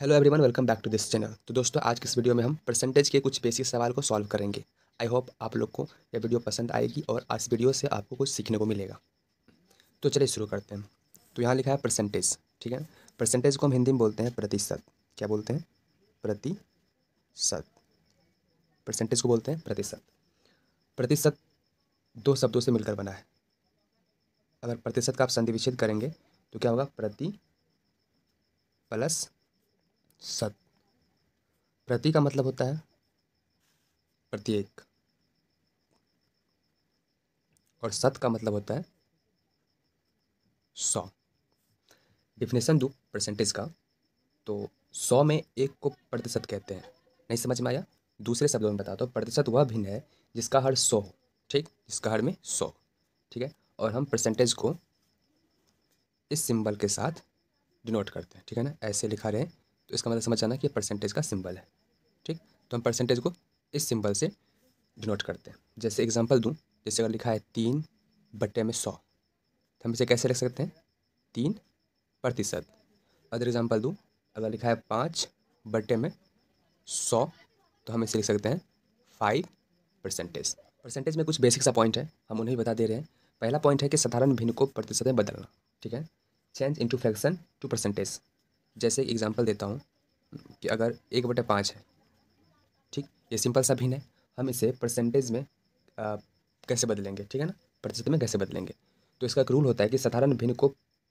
Hello everyone welcome back to this channel तो दोस्तों आज की इस वीडियो में हम परसेंटेज के कुछ बेसिक सवाल को सॉल्व करेंगे आई होप आप लोग को यह वीडियो पसंद आएगी और इस वीडियो से आपको कुछ सीखने को मिलेगा तो चलिए शुरू करते हैं तो यहाँ लिखा है परसेंटेज ठीक है परसेंटेज को हम हिंदी में बोलते हैं प्रतिशत क्या बोलते हैं प्रतिशत परसेंटेज को बोलते हैं प्रतिशत प्रतिशत दो शब्दों से मिलकर बना है अगर प्रतिशत का आप संधि विच्छेद करेंगे तो क्या होगा प्रति प्लस सत प्रति का मतलब होता है प्रत्येक और सत का मतलब होता है सौ डिफिनेशन दो परसेंटेज का तो सौ में एक को प्रतिशत कहते हैं नहीं समझ में आया दूसरे शब्दों में बताता हूँ प्रतिशत वह भिन्न है जिसका हर सौ हो ठीक जिसका हर में सौ ठीक है और हम परसेंटेज को इस सिंबल के साथ डिनोट करते हैं ठीक है ना ऐसे लिखा रहे हैं तो इसका मतलब समझ आना कि परसेंटेज का सिंबल है ठीक तो हम परसेंटेज को इस सिंबल से डिनोट करते हैं जैसे एग्जाम्पल दूँ जैसे अगर लिखा है तीन बट्टे में सौ तो हम इसे कैसे लिख सकते हैं तीन प्रतिशत अदर एग्जाम्पल दूँ अगर लिखा है पाँच बट्टे में सौ तो हम इसे लिख सकते हैं फाइव परसेंटेज परसेंटेज में कुछ बेसिक सा पॉइंट है हम उन्हें बता दे रहे हैं पहला पॉइंट है कि साधारण भिन्न को प्रतिशत में बदलना ठीक है change into fraction to percentage जैसे एग्ज़ाम्पल देता हूँ कि अगर एक बटे पाँच है ठीक ये सिंपल सा भिन्न है हम इसे परसेंटेज में आ, कैसे बदलेंगे ठीक है ना प्रतिशत में कैसे बदलेंगे तो इसका एक रूल होता है कि साधारण भिन्न को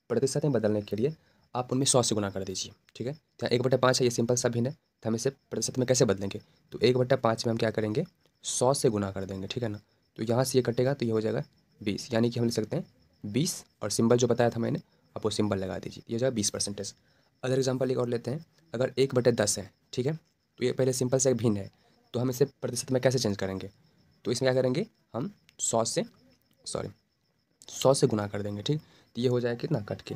प्रतिशत में बदलने के लिए आप उनमें सौ से गुना कर दीजिए ठीक है तो एक बटे पाँच है ये सिंपल सा भिन्न है तो हम इसे प्रतिशत में कैसे बदलेंगे तो एक बटे पाँच में हम क्या करेंगे सौ से गुना कर देंगे ठीक है ना तो यहाँ से ये कटेगा तो ये हो जाएगा बीस यानी कि हम लिख सकते हैं बीस और सिंबल जो बताया था मैंने आप वो सिंबल लगा दीजिए ये हो जाएगा बीस परसेंटेज अदर एग्जाम्पल एक और लेते हैं अगर एक बटे दस है ठीक है तो ये पहले सिंपल से एक भिन्न है तो हम इसे प्रतिशत में कैसे चेंज करेंगे तो इसमें क्या करेंगे हम सौ से सॉरी सौ से गुना कर देंगे ठीक तो ये हो जाएगा कितना कट के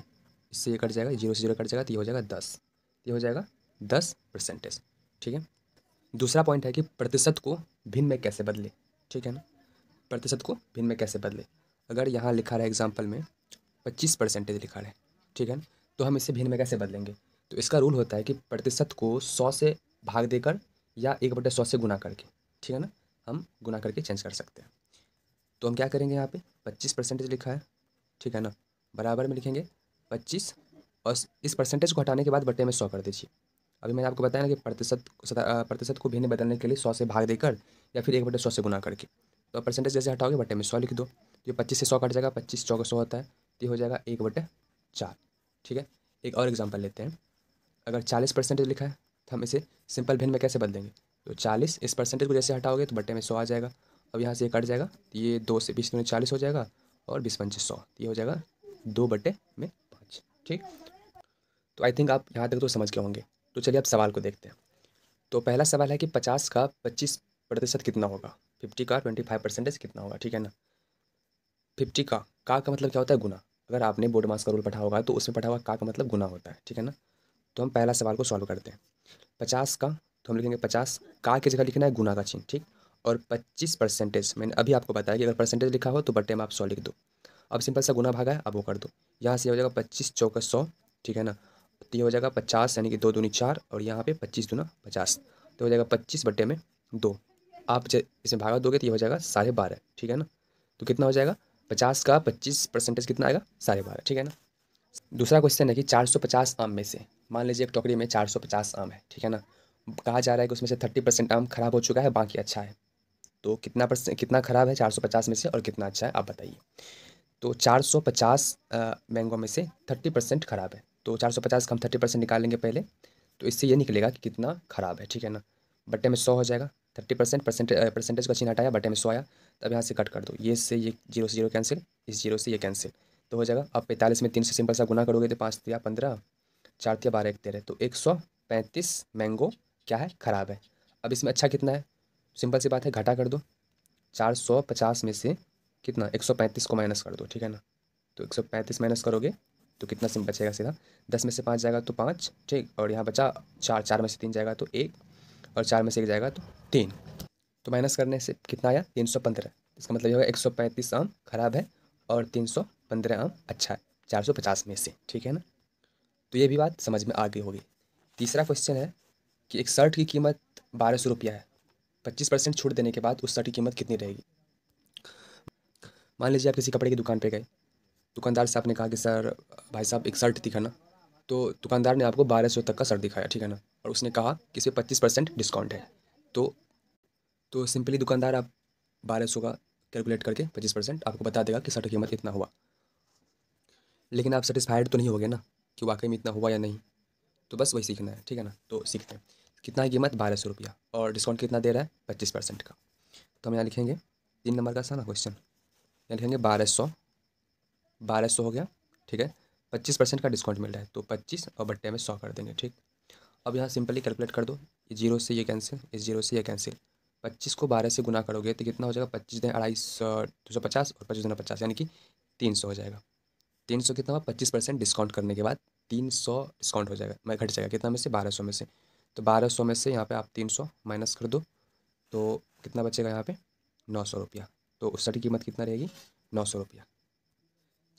इससे ये कट जाएगा जीरो से जीरो कट जाएगा तो ये हो जाएगा दस तो ये हो जाएगा दस परसेंटेज ठीक है दूसरा पॉइंट है कि प्रतिशत को भिन्न में कैसे बदले ठीक है ना प्रतिशत को भिन्न में कैसे बदले अगर यहाँ लिखा रहा है एग्जाम्पल में पच्चीस परसेंटेज लिखा रहा है ठीक है ना तो हम इसे भिन्न में कैसे बदलेंगे तो इसका रूल होता है कि प्रतिशत को सौ से भाग देकर या एक बटे सौ से गुना करके ठीक है ना हम गुना करके चेंज कर सकते हैं तो हम क्या करेंगे यहाँ पे पच्चीस परसेंटेज लिखा है ठीक है ना बराबर में लिखेंगे पच्चीस और इस परसेंटेज को हटाने के बाद बटे में सौ कर दीजिए अभी मैंने आपको बताया ना कि प्रतिशत प्रतिशत को भिन्न बदलने के लिए सौ से भाग देकर या फिर एक बटे सौ से गुना करके तो परसेंटेज जैसे हटाओगे बटे में सौ लिख दो तो ये पच्चीस से सौ कट जाएगा पच्चीस चौका सौ होता है तो ये हो जाएगा एक बटे चार ठीक है एक और एग्जाम्पल लेते हैं अगर चालीस परसेंटेज लिखा है तो हम इसे सिंपल भिन्न में कैसे बदलेंगे तो चालीस इस परसेंटेज को जैसे हटाओगे तो बट्टे में सौ आ जाएगा अब यहाँ से ये कट जाएगा तो ये दो से बीस दूनी चालीस हो जाएगा और बीस पंचे सौ तो ये हो जाएगा दो बट्टे में पाँच ठीक तो आई थिंक आप यहाँ तक तो समझ गए होंगे तो चलिए आप सवाल को देखते हैं तो पहला सवाल है कि पचास का पच्चीस प्रतिशत कितना होगा फिफ्टी का ट्वेंटी फाइव परसेंटेज कितना होगा ठीक है ना फिफ्टी का का का मतलब क्या होता है गुना अगर आपने बोर्ड मास का रूल पढ़ा होगा तो उसमें पढ़ा हुआ का का मतलब गुना होता है ठीक है ना तो हम पहला सवाल को सॉल्व करते हैं पचास का तो हम लिखेंगे पचास का की जगह लिखना है गुना का चिन्ह ठीक और पच्चीस परसेंटेज मैंने अभी आपको बताया कि अगर परसेंटेज लिखा हो तो बट्टे में आप सौ लिख दो अब सिंपल सा गुना भागा है अब वो कर दो यहाँ से हो जाएगा पच्चीस चौका सौ ठीक है ना तो ये हो जाएगा पचास यानी कि दो दूनी चार और यहाँ पे पच्चीस दूना पचास तो हो जाएगा पच्चीस बट्टे में दो आप जब इसमें भागा दोगे तो ये हो जाएगा साढ़े बारह ठीक है ना तो कितना हो जाएगा पचास का पच्चीस परसेंटेज कितना आएगा साढ़े बारह ठीक है ना दूसरा क्वेश्चन है कि चार सौ पचास आम में से मान लीजिए एक टोकरी में चार सौ पचास आम है ठीक है ना कहा जा रहा है कि उसमें से थर्टी परसेंट आम खराब हो चुका है बाकी अच्छा है तो कितना परसेंट कितना खराब है चार सौ पचास में से और कितना अच्छा है आप बताइए तो चार सौ पचास मैंगो में से थर्टी परसेंट खराब है तो चार सौ पचास का हम थर्टी परसेंट निकालेंगे पहले तो इससे ये निकलेगा कि कितना खराब है ठीक है ना बट्टे में सौ हो जाएगा थर्टी परसेंट परसेंटेज परसेंटेज का चिन्ह हटाया बटे में सो आया तब यहाँ से कट कर दो ये से ये जीरो से जीरो कैंसिल इस जीरो से ये कैंसिल तो हो जाएगा अब पैंतालीस में तीन से सिंपल सा गुना करोगे तो पाँच या पंद्रह चार या बारह एक तेरह तो एक सौ पैंतीस मैंगो क्या है ख़राब है अब इसमें अच्छा कितना है सिंपल सी बात है घटा कर दो चार सौ पचास में से कितना एक सौ पैंतीस को माइनस कर दो ठीक है ना तो एक सौ पैंतीस माइनस करोगे तो कितना सिंपल बचेगा सीधा दस में से पाँच जाएगा तो पाँच ठीक और यहाँ बचा चार चार में से तीन जाएगा तो एक और चार में से एक जाएगा तो तीन तो माइनस करने से कितना आया तीन सौ पंद्रह इसका मतलब ये होगा एक सौ पैंतीस आम खराब है और तीन सौ पंद्रह आम अच्छा है चार सौ पचास में से ठीक है ना तो ये भी बात समझ में आ गई होगी तीसरा क्वेश्चन है कि एक शर्ट की कीमत बारह सौ रुपया है पच्चीस परसेंट छूट देने के बाद उस शर्ट की कीमत कितनी रहेगी मान लीजिए आप किसी कपड़े की दुकान पर गए दुकानदार साहब ने कहा कि सर भाई साहब एक शर्ट दिखाना तो दुकानदार ने आपको बारह सौ तक का शर्ट दिखाया ठीक है ना और उसने कहा कि इसमें पच्चीस परसेंट डिस्काउंट है तो तो सिंपली दुकानदार आप बारह सौ का कैलकुलेट करके पच्चीस परसेंट आपको बता देगा कि शर्ट कीमत इतना हुआ लेकिन आप सेटिस्फाइड तो नहीं हो ना कि वाकई में इतना हुआ या नहीं तो बस वही सीखना है ठीक है ना तो सीखते हैं कितना है कीमत बारह सौ रुपया और डिस्काउंट कितना दे रहा है पच्चीस परसेंट का तो हम यहाँ लिखेंगे तीन नंबर का सा ना क्वेश्चन यहाँ लिखेंगे बारह सौ बारह सौ हो गया ठीक है पच्चीस परसेंट का डिस्काउंट मिल रहा है तो पच्चीस और बट्टे में सौ कर देंगे ठीक अब यहाँ सिंपली कैलकुलेट कर दो ये जीरो से ये कैंसिल इस जीरो से ये कैंसिल पच्चीस को बारह से गुना करोगे तो कितना हो जाएगा पच्चीस दिन अढ़ाई सौ दो सौ पचास और पच्चीस दिन पचास यानी कि तीन सौ हो जाएगा तीन सौ कितना हुआ पच्चीस परसेंट डिस्काउंट करने के बाद तीन सौ डिस्काउंट हो जाएगा मैं घट जाएगा कितना में से बारह सौ में से तो बारह सौ में से यहाँ पे आप तीन सौ माइनस कर दो तो कितना बचेगा यहाँ पे नौ सौ रुपया तो उस की कीमत कितना रहेगी नौ सौ रुपया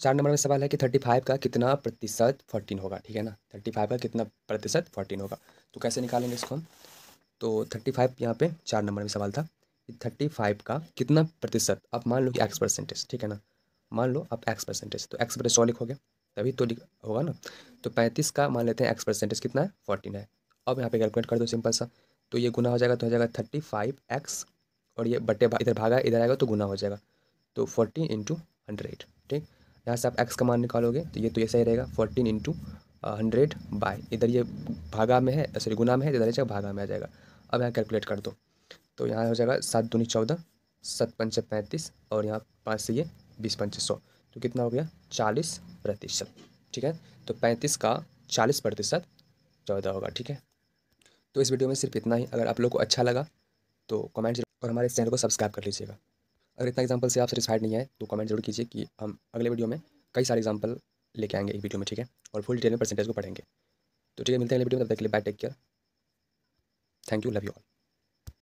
चार नंबर में सवाल है कि थर्टी फाइव का कितना प्रतिशत फोर्टीन होगा ठीक है ना थर्टी फाइव का कितना प्रतिशत फोर्टीन होगा तो कैसे निकालेंगे इसको हम तो थर्टी फाइव यहाँ पे चार नंबर में सवाल था थर्टी फाइव का कितना प्रतिशत आप मान लो कि एक्स परसेंटेज ठीक है ना मान लो आप एक्स परसेंटेज तो एक्स परसेंटेज सौ लिखोगे तभी तो होगा ना तो पैंतीस का मान लेते हैं एक्स परसेंटेज कितना है फोर्टीन है अब यहाँ पे कैलकुलेट कर दो सिंपल सा तो ये गुना हो जाएगा तो हो जाएगा थर्टी फाइव एक्स और ये बटे इधर भागा इधर आएगा तो गुना हो जाएगा तो फोर्टीन इंटू हंड्रेड ठीक यहाँ से आप एक्स का मान निकालोगे तो ये तो ऐसा ही रहेगा फोर्टीन इंटू हंड्रेड बाय इधर ये भागा में है सॉरी गुना में है इधर जाएगा भागा में आ जाएगा अब यहाँ कैलकुलेट कर दो तो यहाँ हो जाएगा सात दूनी चौदह सत पंच पैंतीस और यहाँ पाँच से ये बीस पंच सौ तो कितना हो गया चालीस प्रतिशत ठीक है तो पैंतीस का चालीस प्रतिशत चौदह होगा ठीक है तो इस वीडियो में सिर्फ इतना ही अगर आप लोग को अच्छा लगा तो कमेंट और हमारे चैनल को सब्सक्राइब कर लीजिएगा अगर इतना एग्जाम्पल से आप सेटिसफाइड नहीं है तो कमेंट जरूर कीजिए कि हम अगले वीडियो में कई सारे एग्जाम्पल लेके आएंगे एक वीडियो में ठीक है और फुल डिटेल में परसेंटेज को पढ़ेंगे तो ठीक है मिलते हैं अगले वीडियो में तब तक के लिए bye take care Thank you. Love you all.